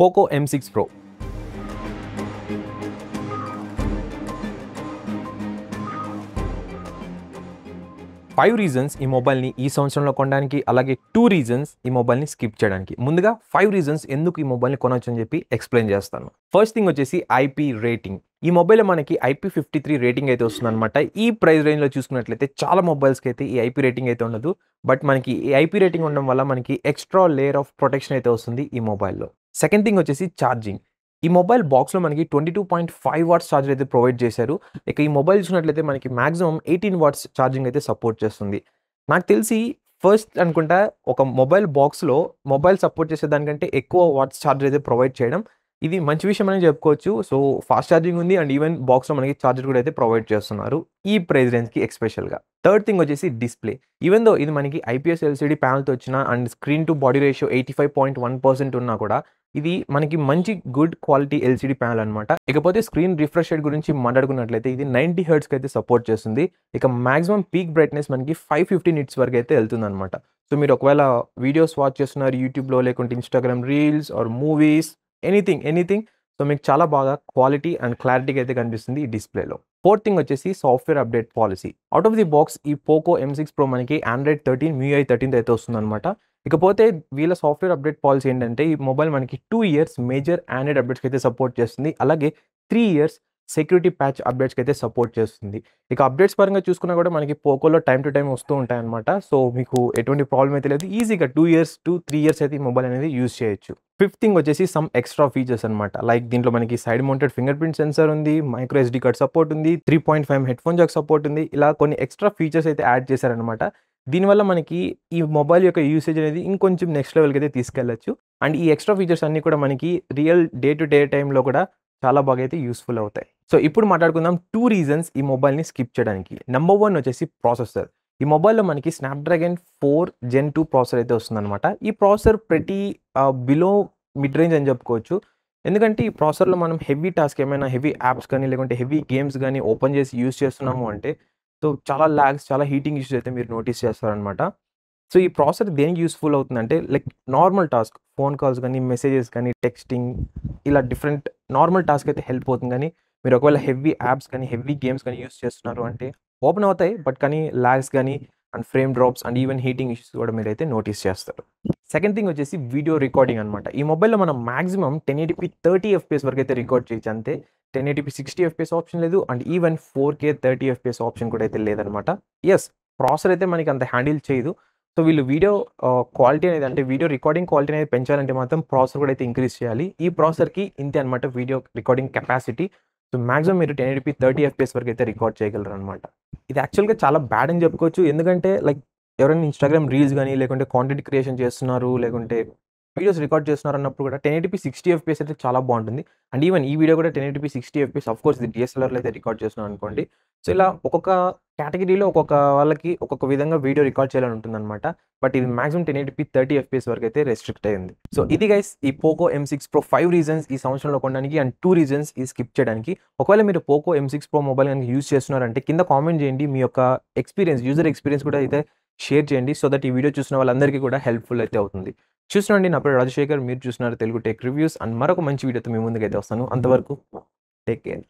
Poco M six pro five reasons ఈ మొబైల్ని ఈ సంవత్సరంలో కొనడానికి అలాగే టూ రీజన్స్ ఈ మొబైల్ని స్కిప్ చేయడానికి ముందుగా ఫైవ్ రీజన్స్ ఎందుకు ఈ మొబైల్ని కొనవచ్చు అని చెప్పి ఎక్స్ప్లెయిన్ చేస్తాను ఫస్ట్ థింగ్ వచ్చేసి ఐపీ రేటింగ్ ఈ మొబైల్ మనకి ఐపీ ఫిఫ్టీ త్రీ రేటింగ్ అయితే వస్తుందన్నమాట ఈ ప్రైస్ రేంజ్లో చూసుకున్నట్లయితే చాలా మొబైల్స్కి అయితే ఈ ఐపీ రేటింగ్ అయితే ఉండదు బట్ మనకి ఈ ఐపీ రేటింగ్ ఉండడం వల్ల మనకి ఎక్స్ట్రా లేయర్ ఆఫ్ ప్రొటెక్షన్ అయితే వస్తుంది ఈ మొబైల్లో సెకండ్ థింగ్ వచ్చేసి ఛార్జింగ్ ఈ మొబైల్ బాక్స్లో మనకి twenty two point five watts charger అయితే ప్రొవైడ్ చేశారు ఇక ఈ మొబైల్ చూసినట్లయితే మనకి మాక్సిమం ఎయిటీన్ వాట్స్ ఛార్జింగ్ అయితే సపోర్ట్ చేస్తుంది నాకు తెలిసి ఫస్ట్ అనుకుంటా ఒక మొబైల్ బాక్స్లో మొబైల్ సపోర్ట్ చేసే దానికంటే ఎక్కువ వాట్స్ ఛార్జర్ అయితే ప్రొవైడ్ చేయడం ఇది మంచి విషయం అని చెప్పుకోవచ్చు సో ఫాస్ట్ ఛార్జింగ్ ఉంది అండ్ ఈవెన్ బాక్స్లో మనకి ఛార్జర్ కూడా అయితే ప్రొవైడ్ చేస్తున్నారు ఈ కి రేంజ్కి ఎక్స్పెషల్గా థర్డ్ థింగ్ వచ్చేసి డిస్ప్లే ఈవెన్ దో ఇది మనకి ఐపీఎస్ ఎల్సీడీ ప్యానల్తో వచ్చిన and screen to body ratio eighty five point one percent ఉన్నా కూడా ఇది మనకి మంచి గుడ్ క్వాలిటీ ఎల్సిడి ప్యానల్ అనమాట ఇకపోతే స్క్రీన్ రిఫ్రెష్ రేట్ గురించి మాట్లాడుకున్నట్లయితే ఇది నైంటీ హెర్ట్స్కి అయితే సపోర్ట్ చేస్తుంది ఇక మాక్సిమం పీక్ బ్రైట్నెస్ మనకి ఫైవ్ ఫిఫ్టీ నిట్స్ వరకు అయితే వెళ్తుంది అనమాట సో మీరు ఒకవేళ వీడియోస్ వాచ్ చేస్తున్నారు యూట్యూబ్లో లేకుంటే Instagram reels or movies anything anything so మీకు చాలా బాగా క్వాలిటీ అండ్ క్లారిటీగా అయితే కనిపిస్తుంది ఈ డిస్ప్లేలో ఫోర్త్ థింగ్ వచ్చేసి software update policy out of the box ఈ పోకో ఎం సిక్స్ ప్రో మనకి ఆండ్రాయిడ్ థర్టీన్ మ్యూఐ థర్టీన్త్ అయితే వస్తుందన్నమాట ఇకపోతే వీళ్ళ సాఫ్ట్వేర్ అప్డేట్ పాలసీ ఏంటంటే ఈ మొబైల్ మనకి టూ ఇయర్స్ మేజర్ ఆండ్రాయిడ్ అప్డేట్స్కి అయితే సపోర్ట్ చేస్తుంది అలాగే త్రీ ఇయర్స్ సెక్యూరిటీ ప్యాచ్ అప్డేట్స్కి అయితే సపోర్ట్ చేస్తుంది ఇక అప్డేట్స్ పరంగా చూసుకున్నా కూడా మనకి పోకోలో టైం టు టైం వస్తూ ఉంటాయన్నమాట సో మీకు ఎటువంటి ప్రాబ్లం అయితే లేదు ఈజీగా two years two three years అయితే ఈ మొబైల్ అనేది యూజ్ చేయొచ్చు ఫిఫ్త్ థింగ్ వచ్చేసి సమ్ ఎక్స్ట్రా ఫీచర్స్ అనమాట లైక్ దీంట్లో మనకి side mounted fingerprint sensor ఉంది మైక్రో ఎస్డీ కార్డ్ సపోర్ట్ ఉంది three point five headphone jack support ఉంది ఇలా కొన్ని ఎక్స్ట్రా ఫీచర్స్ అయితే యాడ్ చేశారనమాట దీనివల్ల మనకి ఈ మొబైల్ యొక్క యూసేజ్ అనేది ఇంకొంచెం నెక్స్ట్ లెవెల్కి అయితే తీసుకెళ్ళచ్చు అండ్ ఈ ఎక్స్ట్రా ఫీచర్స్ అన్నీ కూడా మనకి రియల్ డే టు డే టైంలో కూడా చాలా బాగా అయితే యూస్ఫుల్ అవుతాయి సో ఇప్పుడు మాట్లాడుకుందాం టూ రీజన్స్ ఈ మొబైల్ని స్కిప్ చేయడానికి నెంబర్ వన్ వచ్చేసి ప్రాసెసర్ ఈ మొబైల్లో మనకి Snapdragon four gen two processor అయితే వస్తుందన్నమాట ఈ ప్రాసెసర్ ప్రతి బిలో మిడ్ రేంజ్ అని చెప్పుకోవచ్చు ఎందుకంటే ఈ ప్రాసెసర్లో మనం హెవీ టాస్క్ ఏమైనా హెవీ యాప్స్ కానీ లేకుంటే హెవీ గేమ్స్ కానీ ఓపెన్ చేసి యూస్ చేస్తున్నాము అంటే సో చాలా ల్యాగ్స్ చాలా హీటింగ్ ఇష్యూస్ అయితే మీరు నోటీస్ చేస్తారనమాట సో ఈ ప్రాసెసర్ దేనికి యూస్ఫుల్ అవుతుందంటే like normal task phone calls కానీ మెసేజెస్ కానీ టెక్స్టింగ్ ఇలా డిఫరెంట్ నార్మల్ టాస్క్ అయితే హెల్ప్ అవుతుంది కానీ మీరు ఒకవేళ హెవీ యాప్స్ కానీ హెవీ గేమ్స్ కానీ యూస్ చేస్తున్నారు అంటే ఓపెన్ అవుతాయి బట్ కానీ లాగ్స్ కానీ hmm. And frame drops and even heating issues కూడా మీరు అయితే నోటీస్ చేస్తారు సెకండ్ థింగ్ వచ్చేసి వీడియో రికార్డింగ్ అనమాట ఈ మొబైల్లో మనం maximum ten eighty P thirty FPS వరకు అయితే రికార్డ్ చేయొచ్చు అంతే ten eighty P sixty FPS option లేదు and even four K thirty FPS option కూడా అయితే లేదనమాట ఎస్ ప్రాసెసర్ అయితే మనకి అంత హ్యాండిల్ చేయదు సో వీళ్ళు వీడియో క్వాలిటీ అనేది అంటే వీడియో రికార్డింగ్ క్వాలిటీ అనేది పెంచాలంటే మాత్రం ప్రాసెసర్ కూడా అయితే ఇంక్రీజ్ చేయాలి ఈ ప్రాసెసర్కి ఇంతే అనమాట video recording capacity so maximum మీరు టెన్ ఎయిటీపీ థర్టీ ఎఫ్పిఎస్ వరకు అయితే రికార్డ్ చేయగలరు అనమాట ఇది యాక్చువల్గా చాలా బ్యాడ్ అని చెప్పుకోవచ్చు ఎందుకంటే లైక్ ఎవరైనా ఇన్స్టాగ్రామ్ రీల్స్ కానీ లేకుంటే కాంటెంట్ క్రియేషన్ చేస్తున్నారు లేకుంటే వీడియోస్ రికార్డ్ చేస్తున్నారు అన్నప్పుడు కూడా టెన్ ఎయిటీపీ సిక్స్టీ ఎఫ్పిఎస్ అయితే చాలా బాగుంటుంది అండ్ ఈవెన్ ఈ వీడియో కూడా ten eighty P sixty FPS of course ఇది డిఎస్ఎల్ఆర్లో అయితే రికార్డ్ చేస్తున్నాను అనుకోండి సో ఇలా ఒక్కొక్క కేటగిరీలో ఒక్కొక్క వాళ్ళకి ఒక్కొక్క విధంగా వీడియో రికార్డ్ చేయాలని ఉంటుంది అనమాట బట్ ఇది hmm. Maximum ten eight P thirty FPS వరకు అయితే రెస్ట్రిక్ట్ అయింది సో hmm. ఇది గైస్ ఈ Poco M six pro five reasons ఈ సంవత్సరంలో కొనడానికి అండ్ టూ రీజన్స్ ఈ స్కిప్ చేయడానికి ఒకవేళ మీరు Poco M six pro mobile కనుక యూస్ చేస్తున్నారంటే కింద కామెంట్ చేయండి మీ యొక్క ఎక్స్పీరియన్స్ యూజర్ ఎక్స్పీరియన్స్ కూడా అయితే షేర్ చేయండి సో దట్ ఈ వీడియో చూసిన వాళ్ళందరికీ కూడా హెల్ప్ఫుల్ అయితే అవుతుంది చూసినండి నా పేరు రాజశేఖర్ మీరు చూస్తున్నారు తెలుగు టెక్ రివ్యూస్ అండ్ మరొక మంచి వీడియోతో మీ ముందుకైతే వస్తాను అంతవరకు టేక్ కేర్